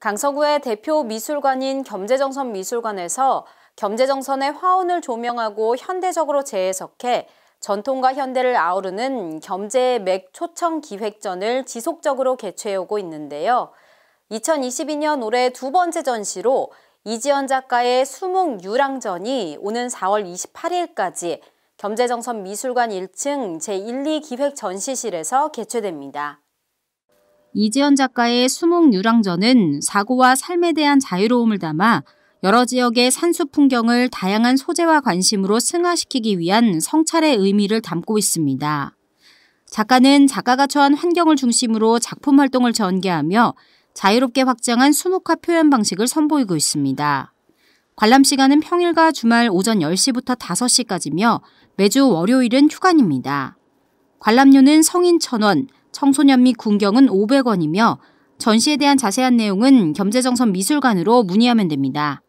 강서구의 대표 미술관인 겸재정선 미술관에서 겸재정선의 화원을 조명하고 현대적으로 재해석해 전통과 현대를 아우르는 겸재의 맥 초청 기획전을 지속적으로 개최해오고 있는데요. 2022년 올해 두 번째 전시로 이지연 작가의 수묵 유랑전이 오는 4월 28일까지 겸재정선 미술관 1층 제1, 2 기획 전시실에서 개최됩니다. 이지현 작가의 수묵 유랑전은 사고와 삶에 대한 자유로움을 담아 여러 지역의 산수 풍경을 다양한 소재와 관심으로 승화시키기 위한 성찰의 의미를 담고 있습니다. 작가는 작가가 처한 환경을 중심으로 작품 활동을 전개하며 자유롭게 확장한 수묵화 표현 방식을 선보이고 있습니다. 관람 시간은 평일과 주말 오전 10시부터 5시까지며 매주 월요일은 휴관입니다. 관람료는 성인 1,000원, 청소년 및 군경은 500원이며 전시에 대한 자세한 내용은 겸재정선 미술관으로 문의하면 됩니다.